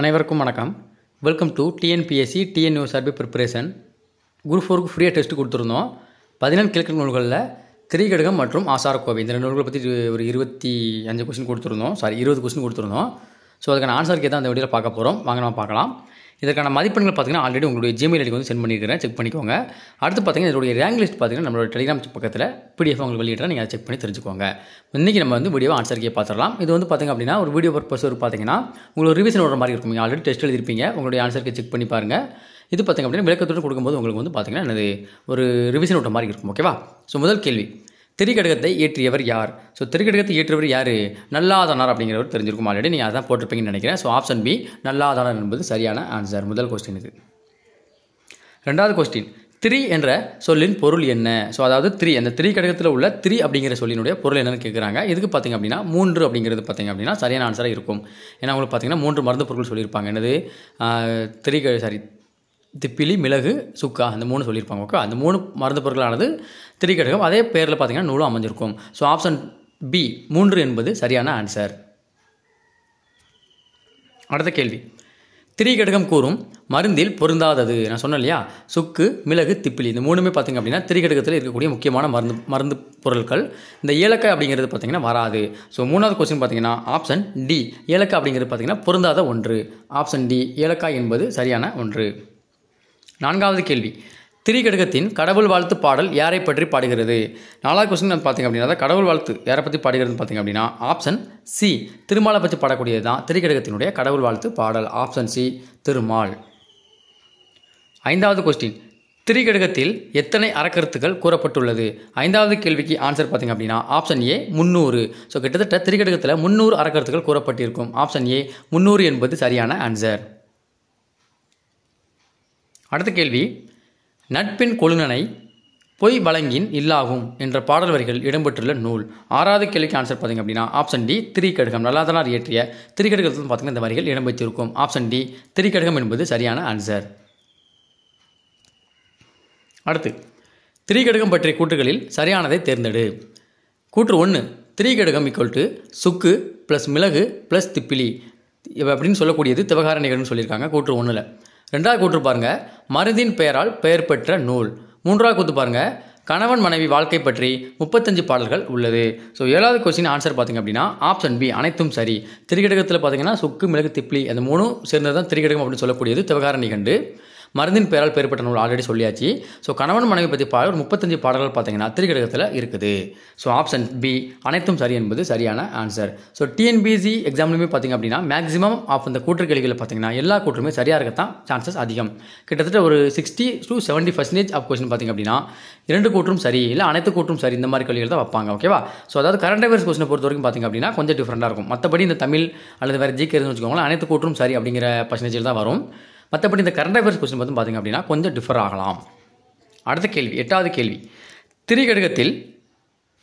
அனைவருக்கும் வணக்கம் welcome to TNPSC TN service preparation group ஃபோருக்கு ஃப்ரீயாக டெஸ்ட் கொடுத்துருந்தோம் பதினெண்டு கிழக்கு நூல்களில் திரிகடகம் மற்றும் ஆசார கோவை இந்த ரெண்டு நூல்களை பற்றி ஒரு இருபத்தி அஞ்சு கொஸ்டின் கொடுத்துருந்தோம் சாரி இருபது கொஸ்டின் கொடுத்துருந்தோம் ஸோ அதுக்கான ஆன்சர் கேட்டால் அந்த வீடியோவில் பார்க்க போகிறோம் வாங்க நம்ம பார்க்கலாம் இதற்கான மதிப்பெண்கள் பார்த்தீங்கன்னா ஆல்ரெடி உங்களுடைய ஜிமெயில் ஐடிக்கு வந்து சென்ட் பண்ணியிருக்கிறேன் செக் பண்ணிக்கோங்க அடுத்து பார்த்தீங்கன்னா இதோடைய ரேங்க் லிஸ்ட் பார்த்தீங்கன்னா நம்மளோட டெலிகிராம் பக்கத்தில் பிடிஎஃப் உங்களுக்கு வெளியிடறேன் நீங்கள் செக் பண்ணி தெரிஞ்சுக்கோங்க இன்றைக்கி நம்ம வந்து வீடியோ கே பார்த்துடலாம் இது வந்து பார்த்திங்க அப்படின்னா ஒரு வீடியோ பர்பஸ் ஒரு பார்த்தீங்கன்னா உங்களுக்கு ரிவிஷன் வர மாதிரி இருக்கும் நீங்கள் ஆல்ரெடி டெஸ்ட் எழுதிருப்பீங்க உங்களுடைய ஆன்சருக்கு செக் பண்ணி பாருங்கள் இது பார்த்திங்க அப்படின்னா விளக்கத்துடன் கொடுக்கும்போது உங்களுக்கு வந்து பார்த்திங்கன்னா எனது ஒரு ரிவிஷன் விட்ட மாதிரி இருக்கும் ஓகேவா ஸோ முதல் கேள்வி திரிகடகத்தை ஏற்றியவர் யார் ஸோ திரிகடகத்தை ஏற்றியவர் யார் நல்லாதானார் அப்படிங்கிறவர் தெரிஞ்சிருக்கும் ஆல்ரெடி நீங்கள் அதான் போட்டிருப்பீங்கன்னு நினைக்கிறேன் ஸோ ஆப்ஷன் பி நல்லாதானார் என்பது சரியான ஆன்சர் முதல் கொஸ்டின் இது ரெண்டாவது கொஸ்டின் திரி என்ற சொல்லின் பொருள் என்ன ஸோ அதாவது திரி அந்த திரி கடகத்தில் உள்ள திரி அப்படிங்கிற சொல்லினுடைய பொருள் என்னென்னு கேட்குறாங்க இதுக்கு பார்த்திங்க அப்படின்னா மூன்று அப்படிங்கிறது பார்த்திங்க அப்படின்னா சரியான ஆன்சராக இருக்கும் ஏன்னா உங்களுக்கு பார்த்திங்கன்னா மூன்று மருந்து பொருட்கள் சொல்லியிருப்பாங்க என்னது திரி சாரி திப்பிலி மிளகு சுக்கா அந்த மூணு சொல்லியிருப்பாங்க ஓகே அந்த மூணு மருந்து பொருட்களானது திரிகடகம் அதே பேரில் பார்த்தீங்கன்னா நூலும் அமைஞ்சிருக்கும் ஸோ ஆப்ஷன் பி மூன்று என்பது சரியான ஆன்சர் அடுத்த கேள்வி திரிகடகம் கூறும் மருந்தில் பொருந்தாதது நான் சொன்னேன் இல்லையா சுக்கு மிளகு திப்பிலி இந்த மூணுமே பார்த்திங்க அப்படின்னா திரிகடகத்தில் இருக்கக்கூடிய முக்கியமான மருந்து மருந்து பொருட்கள் இந்த ஏலக்காய் அப்படிங்கிறது பார்த்திங்கன்னா வராது ஸோ மூணாவது கொஸ்டின் பார்த்திங்கன்னா ஆப்ஷன் டி ஏலக்காய் அப்படிங்கிறது பார்த்திங்கன்னா பொருந்தாத ஒன்று ஆப்ஷன் டி ஏலக்காய் என்பது சரியான ஒன்று நான்காவது கேள்வி திரிகடகத்தின் கடவுள் வாழ்த்து பாடல் யாரை பற்றி பாடுகிறது நாலாவது கொஸ்டின் பார்த்திங்க அப்படின்னா கடவுள் வாழ்த்து யாரை பற்றி பாடுகிறதுன்னு பார்த்திங்க அப்படின்னா ஆப்ஷன் சி திருமாலை பற்றி பாடக்கூடியது தான் திரிகடகத்தினுடைய கடவுள் வாழ்த்து பாடல் ஆப்ஷன் சி திருமால் ஐந்தாவது கொஸ்டின் திரிகடகத்தில் எத்தனை அறக்கருத்துக்கள் கூறப்பட்டுள்ளது ஐந்தாவது கேள்விக்கு ஆன்சர் பார்த்திங்க அப்படின்னா ஆப்ஷன் ஏ முந்நூறு ஸோ கிட்டத்தட்ட திரிகடகத்தில் முந்நூறு அறக்கருத்துக்கள் கூறப்பட்டிருக்கும் ஆப்ஷன் ஏ முந்நூறு என்பது சரியான ஆன்சர் அடுத்த கேள்வி நட்பின் கொழுநனை பொய் வழங்கின் இல்லாகும் என்ற பாடல் வரிகள் இடம்பெற்றுள்ள நூல் ஆறாவது கேள்விக்கு ஆன்சர் பார்த்திங்க அப்படின்னா ஆப்ஷன் டி திரிகடுகம் நல்லாதனார் இயற்றிய திரிகடுகத்தில் பார்த்திங்கன்னா இந்த வரிகள் இடம்பெற்றிருக்கும் ஆப்ஷன் டி திரிகடுகம் என்பது சரியான ஆன்சர் அடுத்து திரிகடுகம் பற்றிய கூற்றுகளில் சரியானதை தேர்ந்தெடு கூற்று ஒன்று திரிகடுகம் ஈக்குவல் டு சுக்கு ப்ளஸ் மிளகு ப்ளஸ் திப்பிலி அப்படின்னு சொல்லக்கூடியது திவகார நிகழ்வுன்னு சொல்லியிருக்காங்க கூற்று ஒன்றில் ரெண்டாவது கூற்று பாருங்கள் மருதின் பெயரால் பெயர் பெற்ற நூல் மூன்றாவது கொடுத்து பாருங்கள் கணவன் மனைவி வாழ்க்கை பற்றி முப்பத்தஞ்சு பாடல்கள் உள்ளது ஸோ ஏழாவது கொஸ்டின் ஆன்சர் பார்த்திங்க அப்படின்னா ஆப்ஷன் பி அனைத்தும் சரி திரிகடகத்தில் பார்த்தீங்கன்னா சுக்கு மிளகு திப்ளி அந்த மூணும் சேர்ந்தது தான் திரிகடகம் அப்படின்னு சொல்லக்கூடியது திவகார நிகண்டு மருந்தின் பெயரால் பெறப்பட்ட நூல் ஆல்ரெடி சொல்லியாச்சு ஸோ கணவன் மனைவி பற்றி பாடல் ஒரு முப்பத்தஞ்சு பாடல்கள் பார்த்தீங்கன்னா திரிகடகத்தில் இருக்குது ஸோ ஆப்ஷன் பி அனைத்தும் சரி என்பது சரியான ஆன்சர் ஸோ டிஎன்பிசி எக்ஸாம்லையுமே பார்த்திங்க அப்படின்னா மேக்ஸிமம் ஆஃப் கூட்டு கேள்விகளை பார்த்தீங்கன்னா எல்லா கூற்றுமே சரியாக இருக்கத்தான் சான்சஸ் அதிகம் கிட்டத்தட்ட ஒரு sixty to seventy percentage of question பார்த்திங்க அப்படின்னா இரண்டு கூட்டும் சரி இல்லை அனைத்து கூட்டும் சரி இந்த மாதிரி கேள்விகள் தான் வைப்பாங்க ஓகேவா ஸோ அதாவது கரண்ட் அஃபேர்ஸ் கொஸ்டினை பொறுத்த வரைக்கும் பார்த்திங்க அப்படின்னா கொஞ்சம் டிஃப்ரெண்ட்டாக இருக்கும் மற்றபடி இந்த தமிழ் அல்லது வேறு ஜிகே இருந்து வச்சுக்கோங்களேன் அனைத்து கூற்றும் சரி அப்படிங்கிற பர்சன்டேஜில் தான் வரும் மற்றபடி இந்த கரண்ட் அஃபேர்ஸ் கொஸ்டின் வந்து பார்த்திங்க அப்படின்னா கொஞ்சம் டிஃபர் ஆகலாம் அடுத்த கேள்வி எட்டாவது கேள்வி திரிகடுகத்தில்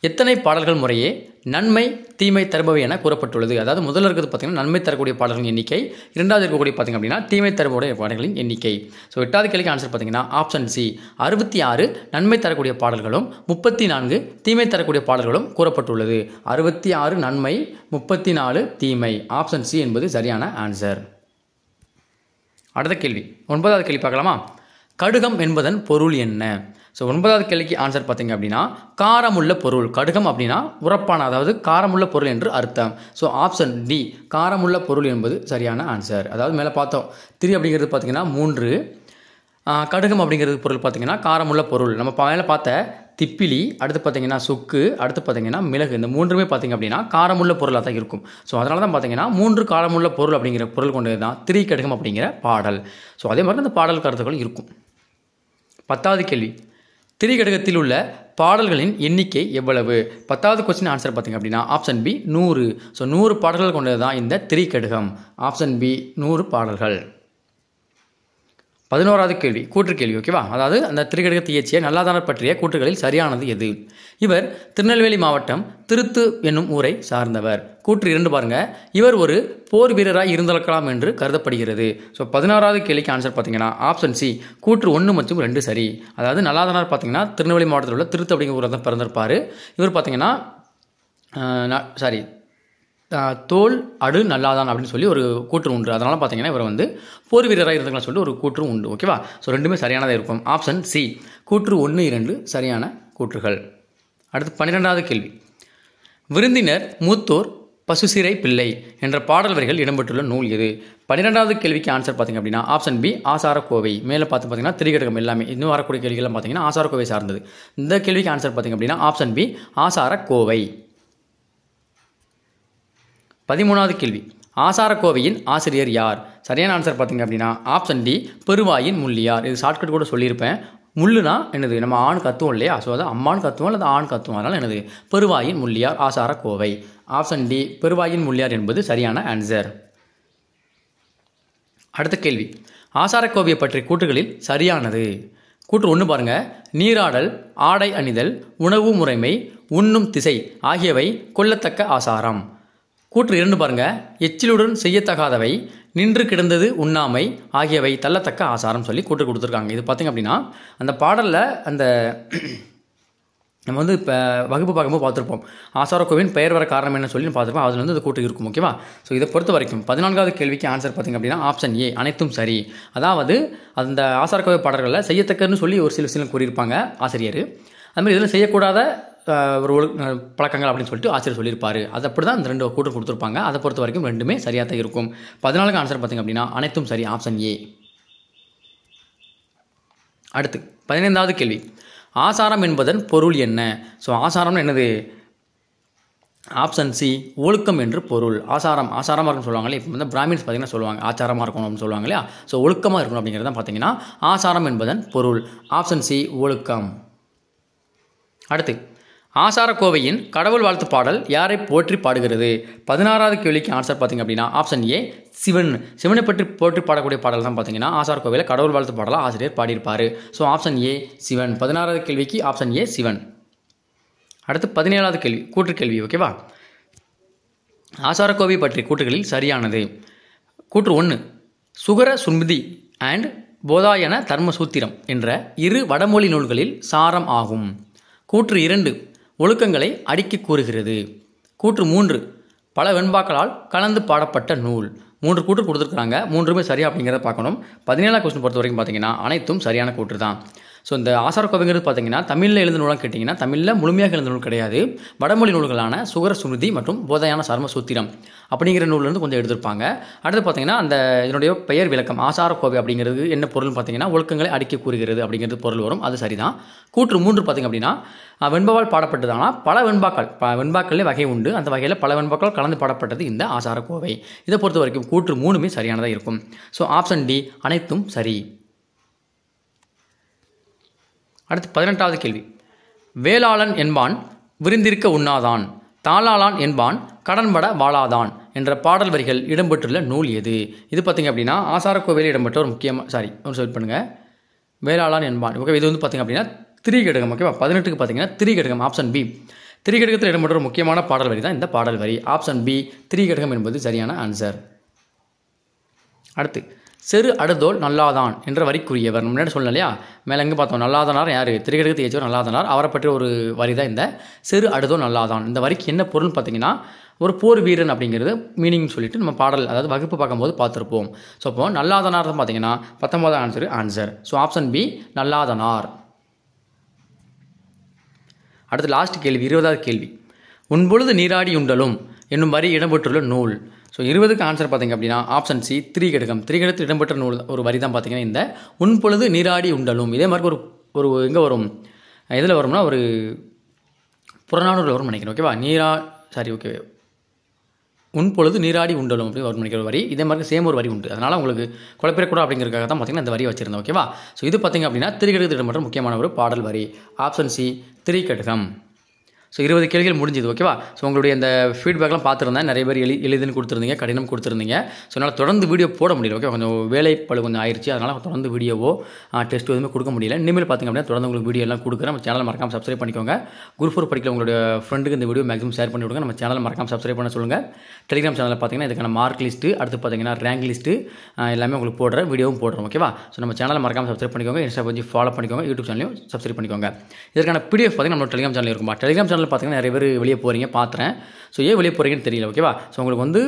எத்தனை பாடல்கள் முறையே நன்மை தீமை தருபவை என கூறப்பட்டுள்ளது அதாவது முதல்ல இருக்கிறது பார்த்திங்கன்னா நன்மை தரக்கூடிய பாடல்களின் எண்ணிக்கை இரண்டாவது இருக்கக்கூடிய பார்த்திங்க அப்படின்னா தீமை தருபவுடைய பாடல்களின் எண்ணிக்கை ஸோ எட்டாவது கேள்விக்கு ஆன்சர் பார்த்திங்கன்னா ஆப்ஷன் சி அறுபத்தி ஆறு நன்மை தரக்கூடிய பாடல்களும் முப்பத்தி நான்கு தீமை தரக்கூடிய பாடல்களும் கூறப்பட்டுள்ளது அறுபத்தி ஆறு நன்மை முப்பத்தி நாலு தீமை ஆப்ஷன் சி என்பது சரியான ஆன்சர் அடுத்த கேள்வி ஒன்பதாவது கேள்வி பார்க்கலாமா கடுகம் என்பதன் பொருள் என்ன ஸோ ஒன்பதாவது கேள்விக்கு ஆன்சர் பார்த்தீங்க அப்படின்னா காரமுள்ள பொருள் கடுகம் அப்படின்னா உரப்பான அதாவது காரமுள்ள பொருள் என்று அர்த்தம் ஸோ ஆப்ஷன் டி காரமுள்ள பொருள் என்பது சரியான ஆன்சர் அதாவது மேலே பார்த்தோம் திரி அப்படிங்கிறது பார்த்தீங்கன்னா மூன்று கடுகம் அப்படிங்கிறது பொருள் பார்த்திங்கன்னா காரமுள்ள பொருள் நம்ம மேலே பார்த்த திப்பிலி அடுத்து பார்த்தீங்கன்னா சுக்கு அடுத்து பார்த்தீங்கன்னா மிளகு இந்த மூன்றுமே பார்த்திங்க அப்படின்னா காரமுள்ள பொருளாக தான் இருக்கும் ஸோ அதனால தான் பார்த்தீங்கன்னா மூன்று காரமுள்ள பொருள் அப்படிங்கிற பொருள் கொண்டது தான் திரி கடுகம் அப்படிங்கிற பாடல் ஸோ அதே மாதிரி அந்த பாடல் கருத்துக்கள் இருக்கும் பத்தாவது கேள்வி கடுகத்தில் உள்ள பாடல்களின் எண்ணிக்கை எவ்வளவு பத்தாவது கொஸ்டின் ஆன்சர் பார்த்திங்க அப்படின்னா ஆப்ஷன் பி நூறு ஸோ நூறு பாடல்கள் கொண்டது தான் இந்த கடுகம் ஆப்ஷன் பி நூறு பாடல்கள் பதினோராவது கேள்வி கூற்று கேள்வி ஓகேவா அதாவது அந்த திருக்கடுக இயற்றிய நல்லாதானர் பற்றிய கூற்றுகளில் சரியானது எது இவர் திருநெல்வேலி மாவட்டம் திருத்து என்னும் ஊரை சார்ந்தவர் கூற்று இரண்டு பாருங்க இவர் ஒரு போர் வீரராக இருந்திருக்கலாம் என்று கருதப்படுகிறது ஸோ பதினாறாவது கேள்விக்கு ஆன்சர் பார்த்தீங்கன்னா ஆப்ஷன் சி கூற்று ஒன்று மற்றும் ரெண்டு சரி அதாவது நல்லாதனார் பார்த்தீங்கன்னா திருநெல்வேலி மாவட்டத்தில் உள்ள திருத்து அப்படிங்கிற ஊரில் தான் பிறந்திருப்பார் இவர் பார்த்தீங்கன்னா சாரி தோல் அடு நல்லாதான் அப்படின்னு சொல்லி ஒரு கூற்று உண்டு அதனால் பார்த்தீங்கன்னா இவர் வந்து போர் வீரராக இருந்துக்கலாம் சொல்லி ஒரு கூற்று உண்டு ஓகேவா ஸோ ரெண்டுமே சரியானதாக இருக்கும் ஆப்ஷன் சி கூற்று ஒன்று இரண்டு சரியான கூற்றுகள் அடுத்து பன்னிரெண்டாவது கேள்வி விருந்தினர் மூத்தோர் பசுசிறை பிள்ளை என்ற பாடல் வரிகள் இடம்பெற்றுள்ள நூல் எது பன்னிரெண்டாவது கேள்விக்கு ஆன்சர் பார்த்திங்க அப்படின்னா ஆப்ஷன் பி ஆசார கோவை மேலே பார்த்து பார்த்திங்கன்னா திரிகடகம் எல்லாமே இன்னும் வரக்கூடிய கேள்விகள்லாம் பார்த்திங்கன்னா கோவை சார்ந்தது இந்த கேள்விக்கு ஆன்சர் பார்த்திங்க அப்படின்னா ஆப்ஷன் பி ஆசாரக்கோவை பதிமூணாவது கேள்வி ஆசாரக்கோவையின் ஆசிரியர் யார் சரியான ஆன்சர் பார்த்தீங்க அப்படின்னா ஆப்ஷன் டி பெருவாயின் முள்ளியார் இது ஷார்ட்கட் கூட சொல்லியிருப்பேன் முள்ளுனா என்னது நம்ம ஆண் கத்துவோம் இல்லையா ஸோ அது அம்மான் கத்துவோம் அல்லது ஆண் கத்துவோம் அதனால் எனது பெருவாயின் முள்ளியார் ஆசார கோவை ஆப்ஷன் டி பெருவாயின் முள்ளியார் என்பது சரியான ஆன்சர் அடுத்த கேள்வி ஆசாரக்கோவையை பற்றிய கூற்றுகளில் சரியானது கூற்று ஒன்று பாருங்கள் நீராடல் ஆடை அணிதல் உணவு முறைமை உண்ணும் திசை ஆகியவை கொல்லத்தக்க ஆசாரம் கூற்று இரண்டு பாருங்க எச்சிலுடன் செய்யத்தகாதவை நின்று கிடந்தது உண்ணாமை ஆகியவை தள்ளத்தக்க ஆசாரம் சொல்லி கூற்று கொடுத்துருக்காங்க இது பார்த்திங்க அப்படின்னா அந்த பாடலில் அந்த நம்ம வந்து இப்போ வகுப்பு பார்க்கும்போது பார்த்துருப்போம் ஆசாரக்கோவின் பெயர் வர காரணம் என்ன சொல்லி பார்த்துருப்போம் அதில் வந்து அந்த கூட்டு இருக்கும் ஓகேவா ஸோ இதை பொறுத்த வரைக்கும் பதினான்காவது கேள்விக்கு ஆன்சர் பார்த்திங்க அப்படின்னா ஆப்ஷன் ஏ அனைத்தும் சரி அதாவது அந்த ஆசாரக்கோவை பாடல்களில் செய்யத்தக்கன்னு சொல்லி ஒரு சில விஷயங்கள் கூறியிருப்பாங்க ஆசிரியர் அதுமாதிரி இதில் செய்யக்கூடாத ஒரு ஒழு பழக்கங்கள் அப்படின்னு சொல்லிட்டு ஆசிரியர் சொல்லியிருப்பார் அது அப்படி தான் இந்த ரெண்டு கூட்டம் கொடுத்துருப்பாங்க அதை பொறுத்த வரைக்கும் ரெண்டுமே சரியாக தான் இருக்கும் பதினாலுக்கு ஆன்சர் பார்த்திங்க அப்படின்னா அனைத்தும் சரி ஆப்ஷன் ஏ அடுத்து பதினைந்தாவது கேள்வி ஆசாரம் என்பதன் பொருள் என்ன ஸோ ஆசாரம்னு என்னது ஆப்ஷன் சி ஒழுக்கம் என்று பொருள் ஆசாரம் ஆசாரமாக இருக்குன்னு சொல்லுவாங்களே இப்போ வந்து பிராமின்ஸ் பார்த்திங்கன்னா சொல்லுவாங்க ஆச்சாரமாக இருக்கணும் அப்படின்னு சொல்லுவாங்க இல்லையா ஸோ ஒழுக்கமாக இருக்கணும் அப்படிங்கிறது தான் பார்த்திங்கன்னா ஆசாரம் என்பதன் பொருள் ஆப்ஷன் சி ஒழுக்கம் அடுத்து ஆசாரக்கோவையின் கடவுள் வாழ்த்து பாடல் யாரை போற்றி பாடுகிறது பதினாறாவது கேள்விக்கு ஆன்சர் பார்த்திங்க அப்படின்னா ஆப்ஷன் ஏ சிவன் சிவனை பற்றி போற்றி பாடக்கூடிய பாடல் தான் பார்த்தீங்கன்னா ஆசாரக்கோவையில் கோவையில் கடவுள் வாழ்த்து பாடலாக ஆசிரியர் பாடியிருப்பார் ஸோ ஆப்ஷன் ஏ சிவன் பதினாறாவது கேள்விக்கு ஆப்ஷன் ஏ சிவன் அடுத்து பதினேழாவது கேள்வி கூற்று கேள்வி ஓகேவா ஆசாரக்கோவை பற்றிய கூற்றுகளில் சரியானது கூற்று ஒன்று சுகர சுமிதி அண்ட் போதாயன தர்மசூத்திரம் என்ற இரு வடமொழி நூல்களில் சாரம் ஆகும் கூற்று இரண்டு ஒழுக்கங்களை அடுக்கி கூறுகிறது கூற்று மூன்று பல வெண்பாக்களால் கலந்து பாடப்பட்ட நூல் மூன்று கூற்று கொடுத்துருக்குறாங்க மூன்றுமே சரியா அப்படிங்கிறத பார்க்கணும் பதினேழாம் கொஸ்டின் பொறுத்த வரைக்கும் பார்த்தீங்கன்னா அனைத்தும் சரியான கூற்று தான் ஸோ இந்த ஆசார கோவைங்கிறது பார்த்தீங்கன்னா தமிழில் எழுந்த நூலாக கேட்டிங்கன்னா தமிழில் முழுமையாக எழுந்த நூல் கிடையாது வடமொழி நூல்களான சுகர சுருதி மற்றும் போதையான சர்ம சூத்திரம் அப்படிங்கிற இருந்து கொஞ்சம் எடுத்திருப்பாங்க அடுத்து பார்த்தீங்கன்னா அந்த இதனுடைய பெயர் விளக்கம் ஆசார கோவை அப்படிங்கிறது என்ன பொருள்னு பார்த்தீங்கன்னா ஒழுக்கங்களை அடிக்க கூறுகிறது அப்படிங்கிறது பொருள் வரும் அது சரிதான் கூற்று மூன்று பார்த்திங்க அப்படின்னா வெண்பாவால் பாடப்பட்டதானா பல வெண்பாக்கள் ப வெண்பாக்கள்லேயே வகை உண்டு அந்த வகையில் பல வெண்பாக்கள் கலந்து பாடப்பட்டது இந்த ஆசார கோவை இதை பொறுத்த வரைக்கும் கூற்று மூணுமே சரியானதாக இருக்கும் ஸோ ஆப்ஷன் டி அனைத்தும் சரி அடுத்து பதினெட்டாவது கேள்வி வேளாளன் என்பான் விருந்திருக்க உண்ணாதான் தாளாளான் என்பான் கடன்பட வாழாதான் என்ற பாடல் வரிகள் இடம்பெற்றுள்ள நூல் எது இது பார்த்திங்க அப்படின்னா ஆசாரக்கோவையில் இடம்பெற்ற ஒரு முக்கியமாக சாரி ஒரு சொல்லி பண்ணுங்கள் வேளாளான் என்பான் ஓகே இது வந்து பார்த்திங்க அப்படின்னா திரிகடகம் ஓகேவா பதினெட்டுக்கு பார்த்திங்கன்னா திரிகடகம் ஆப்ஷன் பி திரிகடகத்தில் இடம்பெற்ற ஒரு முக்கியமான பாடல் வரி தான் இந்த பாடல் வரி ஆப்ஷன் பி திரிகடகம் என்பது சரியான ஆன்சர் அடுத்து செரு அடுதோல் நல்லாதான் என்ற வரிக்குரியவர் முன்னாடி சொல்லணும் இல்லையா மேலே எங்கே பார்த்தோம் நல்லாதனார் யார் திரிகடுக்கு தேய்ச்சோர் நல்லாதனார் அவரை பற்றி ஒரு வரி தான் இந்த செரு அடுதோல் நல்லாதான் இந்த வரிக்கு என்ன பொருள்னு பார்த்தீங்கன்னா ஒரு போர் வீரன் அப்படிங்கிறது மீனிங் சொல்லிட்டு நம்ம பாடல் அதாவது வகுப்பு பார்க்கும்போது பார்த்துருப்போம் ஸோ அப்போ நல்லாதனார் தான் பார்த்தீங்கன்னா பத்தொன்பதாம் answer answer so option B Nalladhanar அடுத்து லாஸ்ட் கேள்வி இருபதாவது கேள்வி உன்பொழுது நீராடி உண்டலும் என்னும் வரி இடம்பெற்றுள்ள நூல் ஸோ இருபதுக்கு ஆன்சர் பார்த்திங்க அப்படின்னா ஆப்ஷன் சி த்ரீ திரிகடுத்து இடம்பெற்ற நூல் ஒரு வரி தான் பார்த்திங்கன்னா இந்த உன்பொழுது நீராடி உண்டலும் இதே மாதிரி ஒரு ஒரு எங்கே வரும் எதில் வரும்னா ஒரு புறநானூரில் வரும்னு நினைக்கிறேன் ஓகேவா நீரா சாரி ஓகே உன்பொழுது நீராடி உண்டலும் அப்படின்னு ஒரு மணிக்கிற வரி இதே மாதிரி சேம் ஒரு வரி உண்டு அதனால் உங்களுக்கு கூட அப்படிங்கிறதுக்காக தான் பார்த்திங்கன்னா இந்த வரி வச்சுருந்தேன் ஓகேவா ஸோ இது பார்த்திங்க அப்படின்னா திரிகடுகத்திடம் இடம்பெற்ற முக்கியமான ஒரு பாடல் வரி ஆப்ஷன் சி திரிகடுகம் ஸோ இருபது கேள்விகள் முடிஞ்சது ஓகேவா ஸோ உங்களுடைய இந்த ஃபீட்பேக்லாம் பார்த்துருந்தேன் நிறைய பேர் எளி எளிதுன்னு கொடுத்துருந்தீங்க கடினம் கொடுத்துருந்தீங்க ஸோ என்னால் தொடர்ந்து வீடியோ போட முடியல ஓகே கொஞ்சம் வேலைப்பழு கொஞ்சம் ஆயிடுச்சு அதனால் தொடர்ந்து வீடியோவோ டெஸ்ட் எதுவுமே கொடுக்க முடியல இனிமேல் பார்த்திங்க அப்படின்னா தொடர்ந்து உங்களுக்கு வீடியோ எல்லாம் கொடுக்குறேன் நம்ம சேனல் மறக்காமல் சப்ஸ்கிரைப் பண்ணிக்கோங்க குரூப் ஃபோர் படிக்கிற உங்களுடைய ஃப்ரெண்டுக்கு இந்த வீடியோ மேக்ஸிமம் ஷேர் பண்ணி விடுங்க நம்ம சேனல் மறக்காமல் சப்ஸ்கிரைப் பண்ண சொல்லுங்கள் டெலிகிராம் சேனலில் பார்த்தீங்கன்னா இதுக்கான மார்க் லிஸ்ட்டு அடுத்து பார்த்தீங்கன்னா ரேங்க் லிஸ்ட்டு எல்லாமே உங்களுக்கு போடுற வீடியோவும் போடுறோம் ஓகேவா ஸோ நம்ம சேனல் மறக்காமல் சப்ஸ்கிரைப் பண்ணிக்கோங்க இன்ஸ்டா கொஞ்சம் ஃபாலோ பண்ணிக்கோங்க யூடியூப் சேனலையும் சப்ஸ்கிரைப் பண்ணிக்கோங்க இதற்கான பிடிஎஃப் பார்த்தீங்கன்னா நம்ம டெலிகிராம் சேனல் இருக்குமா டெலிகிராம் சேனல் சேனலில் பார்த்தீங்கன்னா நிறைய பேர் வெளியே போகிறீங்க பார்த்துறேன் ஸோ ஏன் வெளியே போகிறீங்கன்னு தெரியல ஓகேவா ஸோ உங்களுக்கு வந்து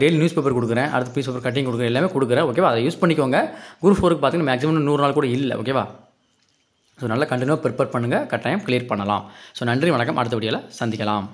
டெய்லி நியூஸ் பேப்பர் கொடுக்குறேன் அடுத்து பீஸ் பேப்பர் கட்டிங் கொடுக்குறேன் எல்லாமே கொடுக்குறேன் ஓகேவா அதை யூஸ் பண்ணிக்கோங்க குரூப் ஃபோருக்கு பார்த்தீங்கன்னா மேக்ஸிமம் நூறு நாள் கூட இல்லை ஓகேவா ஸோ நல்லா கண்டினியூவாக ப்ரிப்பேர் பண்ணுங்கள் கட்டாயம் கிளியர் பண்ணலாம் ஸோ நன்றி வணக்கம் அடுத்த வீடியோவில் சந்திக்கலாம்